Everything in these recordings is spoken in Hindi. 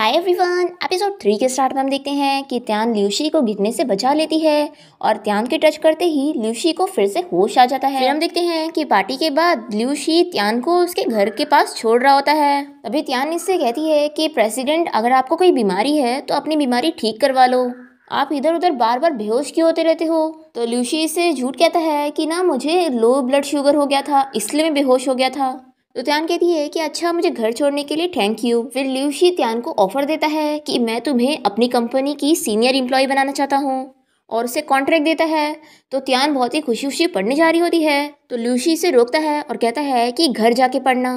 हाय एवरीवन एपिसोड थ्री के स्टार्ट में हम देखते हैं कि त्यान ल्यूशी को गिरने से बचा लेती है और त्यान के टच करते ही ल्यूशी को फिर से होश आ जाता है हम देखते हैं कि पार्टी के बाद ल्यूशी त्यान को उसके घर के पास छोड़ रहा होता है तभी त्यान इससे कहती है कि प्रेसिडेंट अगर आपको कोई बीमारी है तो अपनी बीमारी ठीक करवा लो आप इधर उधर बार बार बेहोश क्यों होते रहते हो तो ल्यूशी इसे झूठ कहता है कि ना मुझे लो ब्लड शुगर हो गया था इसलिए मैं बेहोश हो गया था तो त्यान कहती है कि अच्छा मुझे घर छोड़ने के लिए थैंक यू फिर ल्यूशी त्यान को ऑफर देता है कि मैं तुम्हें अपनी कंपनी की सीनियर इम्प्लॉय बनाना चाहता हूँ और उसे कॉन्ट्रैक्ट देता है तो त्यान बहुत ही खुशी खुशी पढ़ने जा रही होती है तो ल्यूशी इसे रोकता है और कहता है कि घर जाके पढ़ना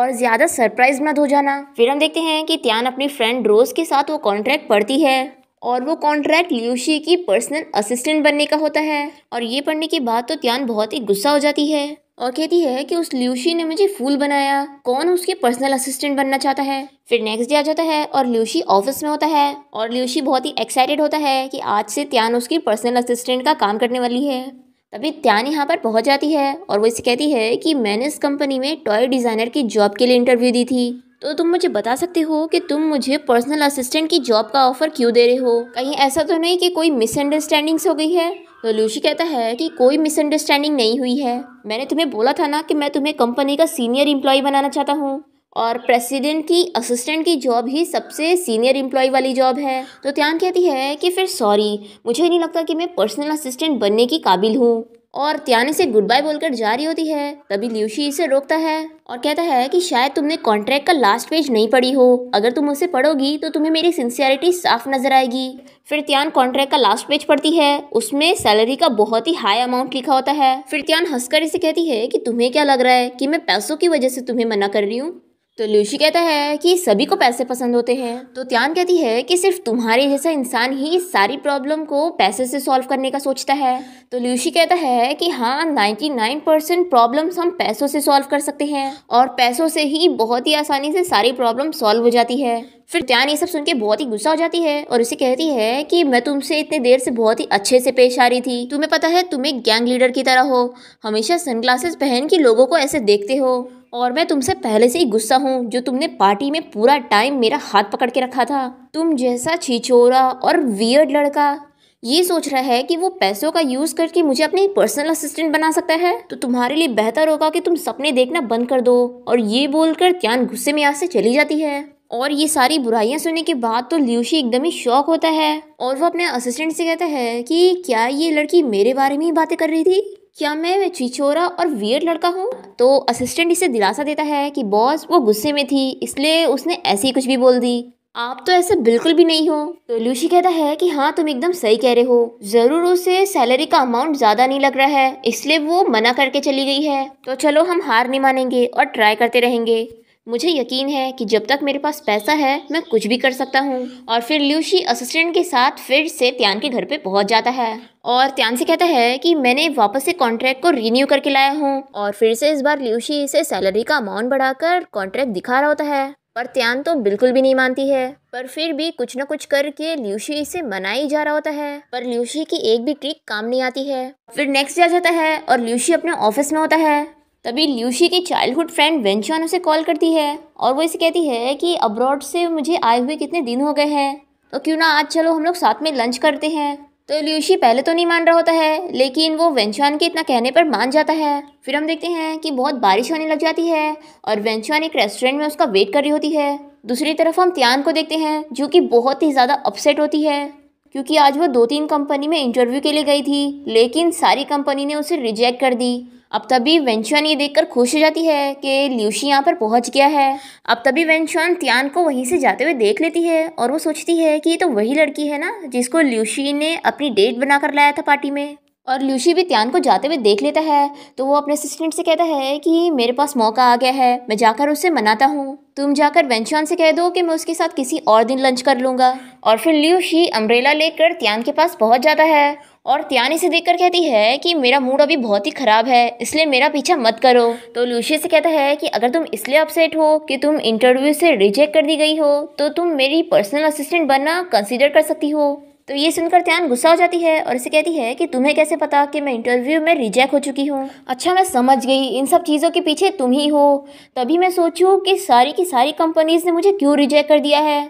और ज़्यादा सरप्राइज मत हो जाना फिर हम देखते हैं कि त्यान अपनी फ्रेंड रोज़ के साथ वो कॉन्ट्रैक्ट पढ़ती है और वो कॉन्ट्रैक्ट ल्यूशी की पर्सनल असिस्टेंट बनने का होता है और ये पढ़ने के बाद तो त्यान बहुत ही गुस्सा हो जाती है और कहती है कि उस ल्यूशी ने मुझे फूल बनाया कौन उसके पर्सनल असिस्टेंट बनना चाहता है फिर नेक्स्ट डे आ जाता है और ल्यूशी ऑफिस में होता है और ल्यूशी बहुत ही एक्साइटेड होता है कि आज से त्यान उसकी पर्सनल असिस्टेंट का काम करने वाली है तभी त्यान यहाँ पर पहुँच जाती है और वो इसे कहती है कि मैंने इस कंपनी में टॉय डिज़ाइनर की जॉब के लिए इंटरव्यू दी थी तो तुम मुझे बता सकते हो कि तुम मुझे पर्सनल असिस्टेंट की जॉब का ऑफ़र क्यों दे रहे हो कहीं ऐसा तो नहीं कि कोई मिसअंडरस्टैंडिंग्स हो गई है तो लूशी कहता है कि कोई मिसअंडरस्टैंडिंग नहीं हुई है मैंने तुम्हें बोला था ना कि मैं तुम्हें कंपनी का सीनियर इम्प्लॉय बनाना चाहता हूँ और प्रेसिडेंट की असिस्टेंट की जॉब ही सबसे सीनियर एम्प्लॉय वाली जॉब है तो त्यान कहती है कि फिर सॉरी मुझे नहीं लगता कि मैं पर्सनल असिस्टेंट बनने की काबिल हूँ और त्याने से गुड बाय बोलकर जा रही होती है तभी ल्यूशी इसे रोकता है और कहता है कि शायद तुमने कॉन्ट्रैक्ट का लास्ट पेज नहीं पढ़ी हो अगर तुम उसे पढ़ोगी तो तुम्हें मेरी सिंसियरिटी साफ नजर आएगी फिर त्यान कॉन्ट्रैक्ट का लास्ट पेज पढ़ती है उसमें सैलरी का बहुत ही हाई अमाउंट लिखा होता है फिर त्यान हंसकर इसे कहती है कि तुम्हें क्या लग रहा है कि मैं पैसों की वजह से तुम्हें मना कर रही हूँ तो ल्यूशी कहता है कि सभी को पैसे पसंद होते हैं तो त्यान कहती है कि सिर्फ तुम्हारे जैसा इंसान ही सारी प्रॉब्लम को पैसे से सॉल्व करने का सोचता है तो ल्यूशी कहता है कि हाँ नाइन्टी नाइन परसेंट प्रॉब्लम्स हम पैसों से सॉल्व कर सकते हैं और पैसों से ही बहुत ही आसानी से सारी प्रॉब्लम सॉल्व हो जाती है फिर त्यान ये सब सुन के बहुत ही गुस्सा हो जाती है और उसे कहती है कि मैं तुमसे इतने देर से बहुत ही अच्छे से पेश आ रही थी तुम्हें पता है तुम एक गैंग लीडर की तरह हो हमेशा सनग्लासेस पहन के लोगों को ऐसे देखते हो और मैं तुमसे पहले से ही गुस्सा हूँ जो तुमने पार्टी में पूरा टाइम मेरा हाथ पकड़ के रखा था तुम जैसा छिछोरा और वियर्ड लड़का ये सोच रहा है कि वो पैसों का यूज़ करके मुझे अपनी पर्सनल असिस्टेंट बना सकता है तो तुम्हारे लिए बेहतर होगा कि तुम सपने देखना बंद कर दो और ये बोलकर त्यान गुस्से में यहाँ से चली जाती है और ये सारी बुराइयाँ सुनने के बाद तो ल्यूशी एकदम ही शौक होता है और वो अपने असिस्टेंट से कहता है कि क्या ये लड़की मेरे बारे में ही बातें कर रही थी क्या मैं चिचोरा और वियर लड़का हूँ तो असिस्टेंट इसे दिलासा देता है कि बॉस वो गुस्से में थी इसलिए उसने ऐसी कुछ भी बोल दी आप तो ऐसे बिल्कुल भी नहीं हो तो लूशी कहता है कि हाँ तुम एकदम सही कह रहे हो ज़रूर उसे सैलरी का अमाउंट ज़्यादा नहीं लग रहा है इसलिए वो मना करके चली गई है तो चलो हम हार नहीं मानेंगे और ट्राई करते रहेंगे मुझे यकीन है कि जब तक मेरे पास पैसा है मैं कुछ भी कर सकता हूँ और फिर ल्यूशी असिस्टेंट के साथ फिर से त्यान के घर पे पहुँच जाता है और त्यान से कहता है कि मैंने वापस से कॉन्ट्रैक्ट को रिन्यू करके लाया हूँ और फिर से इस बार ल्यूशी इसे सैलरी का अमाउंट बढ़ाकर कॉन्ट्रैक्ट दिखा रहा होता है पर त्यान तो बिल्कुल भी नहीं मानती है पर फिर भी कुछ ना कुछ करके ल्यूशी इसे ही जा रहा होता है पर ल्यूशी की एक भी ट्रिक काम नहीं आती है फिर नेक्स्ट जा जाता है और ल्यूशी अपने ऑफिस में होता है तभी ल्यूशी की चाइल्डहुड फ्रेंड वेंचुआन उसे कॉल करती है और वो इसे कहती है कि अब्रॉड से मुझे आए हुए कितने दिन हो गए हैं तो क्यों ना आज चलो हम लोग साथ में लंच करते हैं तो ल्यूशी पहले तो नहीं मान रहा होता है लेकिन वो वेंचुआन के इतना कहने पर मान जाता है फिर हम देखते हैं कि बहुत बारिश होने लग जाती है और वेंचुआन एक रेस्टोरेंट में उसका वेट कर रही होती है दूसरी तरफ हम त्यान को देखते हैं जो कि बहुत ही ज़्यादा अपसेट होती है क्योंकि आज वो दो तीन कंपनी में इंटरव्यू के लिए गई थी लेकिन सारी कंपनी ने उसे रिजेक्ट कर दी अब तभी वेंचुअन ये देखकर खुश हो जाती है कि ल्यूशी यहाँ पर पहुँच गया है अब तभी वेंचुअन तियान को वहीं से जाते हुए देख लेती है और वो सोचती है कि ये तो वही लड़की है ना जिसको ल्यूशी ने अपनी डेट बना कर लाया था पार्टी में और ल्यूशी भी त्यान को जाते हुए देख लेता है तो वो अपने असिस्टेंट से कहता है कि मेरे पास मौका आ गया है मैं जाकर उससे मनाता हूँ तुम जाकर वेंचुआन से कह दो कि मैं उसके साथ किसी और दिन लंच कर लूँगा और फिर ल्यूशी अम्ब्रेला लेकर त्यान के पास पहुँच जाता है और इसे देख कर कहती है कि मेरा मूड अभी बहुत ही ख़राब है इसलिए मेरा पीछा मत करो तो लूशी से कहता है कि अगर तुम इसलिए अपसेट हो कि तुम इंटरव्यू से रिजेक्ट कर दी गई हो तो तुम मेरी पर्सनल असिस्टेंट बनना कंसिडर कर सकती हो तो ये सुनकर त्यान गुस्सा हो जाती है और इसे कहती है कि तुम्हें कैसे पता कि मैं इंटरव्यू में रिजेक्ट हो चुकी हूँ अच्छा मैं समझ गई इन सब चीज़ों के पीछे तुम ही हो तभी मैं सोचूँ कि सारी की सारी कंपनीज़ ने मुझे क्यों रिजेक्ट कर दिया है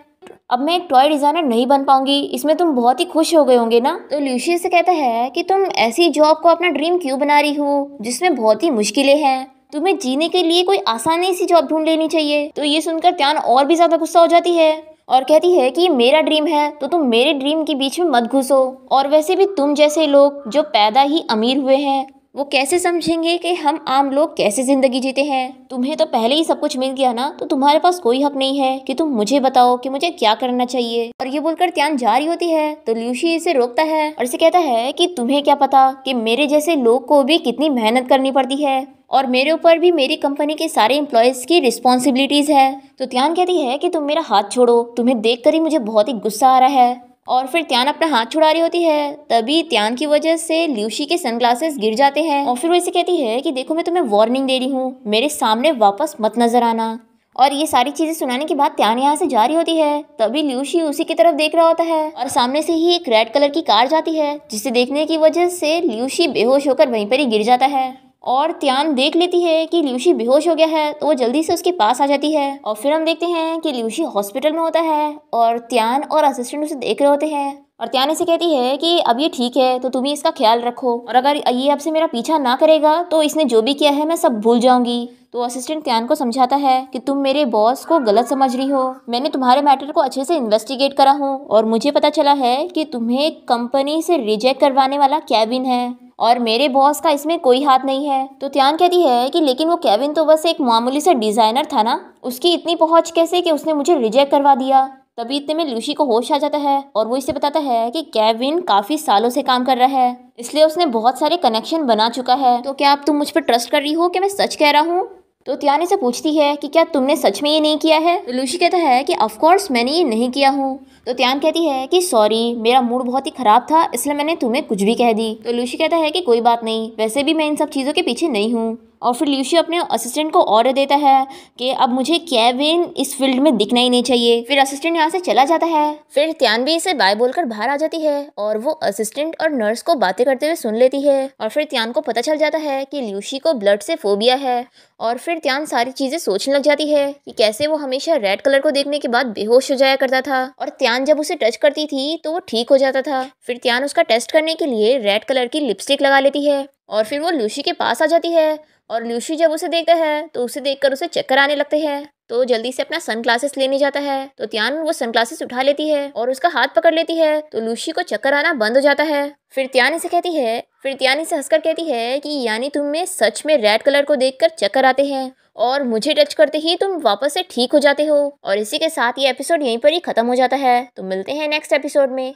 अब मैं एक टॉय डिज़ाइनर नहीं बन पाऊंगी इसमें तुम बहुत ही खुश हो गए होंगे ना तो ल्यूशी से कहता है कि तुम ऐसी जॉब को अपना ड्रीम क्यों बना रही हो जिसमें बहुत ही मुश्किलें हैं तुम्हें जीने के लिए कोई आसानी सी जॉब ढूंढ लेनी चाहिए तो ये सुनकर त्यान और भी ज़्यादा गुस्सा हो जाती है और कहती है कि मेरा ड्रीम है तो तुम मेरे ड्रीम के बीच में मत घुसो और वैसे भी तुम जैसे लोग जो पैदा ही अमीर हुए हैं वो कैसे समझेंगे कि हम आम लोग कैसे ज़िंदगी जीते हैं तुम्हें तो पहले ही सब कुछ मिल गया ना तो तुम्हारे पास कोई हक नहीं है कि तुम मुझे बताओ कि मुझे क्या करना चाहिए और ये बोलकर त्यान जा रही होती है तो ल्यूशी इसे रोकता है और इसे कहता है कि तुम्हें क्या पता कि मेरे जैसे लोग को भी कितनी मेहनत करनी पड़ती है और मेरे ऊपर भी मेरी कंपनी के सारे एम्प्लॉयज़ की रिस्पॉन्सिबिलिटीज़ है तो त्यान कहती है कि तुम मेरा हाथ छोड़ो तुम्हें देखकर ही मुझे बहुत ही गुस्सा आ रहा है और फिर त्यान अपना हाथ छुड़ा रही होती है तभी त्यान की वजह से ल्यूशी के सनग्लासेस गिर जाते हैं और फिर वो इसे कहती है कि देखो मैं तुम्हें वार्निंग दे रही हूँ मेरे सामने वापस मत नजर आना और ये सारी चीज़ें सुनाने के बाद त्यान यहाँ से जा रही होती है तभी ल्यूशी उसी की तरफ देख रहा होता है और सामने से ही एक रेड कलर की कार जाती है जिसे देखने की वजह से ल्यूशी बेहोश होकर वहीं पर ही गिर जाता है और त्यान देख लेती है कि ल्यूशी बेहोश हो गया है तो वो जल्दी से उसके पास आ जाती है और फिर हम देखते हैं कि ल्यूशी हॉस्पिटल में होता है और त्यान और असिस्टेंट उसे देख रहे होते हैं और त्यान इसे कहती है कि अब ये ठीक है तो तुम्हें इसका ख्याल रखो और अगर ये अब से मेरा पीछा ना करेगा तो इसने जो भी किया है मैं सब भूल जाऊंगी तो असिस्टेंट त्यान को समझाता है कि तुम मेरे बॉस को गलत समझ रही हो मैंने तुम्हारे मैटर को अच्छे से इन्वेस्टिगेट करा हूँ और मुझे पता चला है कि तुम्हें कंपनी से रिजेक्ट करवाने वाला कैबिन है और मेरे बॉस का इसमें कोई हाथ नहीं है तो त्यान कहती है कि लेकिन वो केविन तो बस एक मामूली सा डिज़ाइनर था ना उसकी इतनी पहुंच कैसे कि उसने मुझे रिजेक्ट करवा दिया तभी इतने में लूशी को होश आ जाता है और वो इसे बताता है कि केविन काफ़ी सालों से काम कर रहा है इसलिए उसने बहुत सारे कनेक्शन बना चुका है तो क्या आप तुम मुझ पर ट्रस्ट कर रही हो कि मैं सच कह रहा हूँ तो तियानी से पूछती है कि क्या तुमने सच में ये नहीं किया है तो लूशी कहता है कि ऑफकोर्स मैंने ये नहीं किया हूँ तो त्यान कहती है कि सॉरी मेरा मूड बहुत ही ख़राब था इसलिए मैंने तुम्हें कुछ भी कह दी तो लूशी कहता है कि कोई बात नहीं वैसे भी मैं इन सब चीज़ों के पीछे नहीं हूँ और फिर ल्यूशियो अपने असिस्टेंट को ऑर्डर देता है कि अब मुझे केविन इस फील्ड में दिखना ही नहीं चाहिए फिर असिस्टेंट यहाँ से चला जाता है फिर भी इसे बाय बोलकर बाहर आ जाती है और वो असिस्टेंट और नर्स को बातें करते हुए सुन लेती है और फिर त्यान को पता चल जाता है कि ल्यूशी को ब्लड से फोबिया है और फिर त्यान सारी चीज़ें सोचने लग जाती है कि कैसे वो हमेशा रेड कलर को देखने के बाद बेहोश हो जाया करता था और त्यान जब उसे टच करती थी तो वो ठीक हो जाता था फिर त्यान उसका टेस्ट करने के लिए रेड कलर की लिपस्टिक लगा लेती है और फिर वो लूशी के पास आ जाती है और लूसी जब उसे देखता है तो उसे देखकर उसे चक्कर आने लगते हैं तो जल्दी से अपना सन ग्लासेस लेने जाता है तो त्यान वो सन ग्लासेस उठा लेती है और उसका हाथ पकड़ लेती है तो लूशी को चक्कर आना बंद हो जाता है फिर त्यान इसे कहती है फिर त्यान इसे हंसकर कहती है कि यानी तुम्हें सच में रेड कलर को देखकर चक्कर आते हैं और मुझे टच करते ही तुम वापस से ठीक हो जाते हो और इसी के साथ ये एपिसोड यहीं पर ही खत्म हो जाता है तो मिलते हैं नेक्स्ट एपिसोड में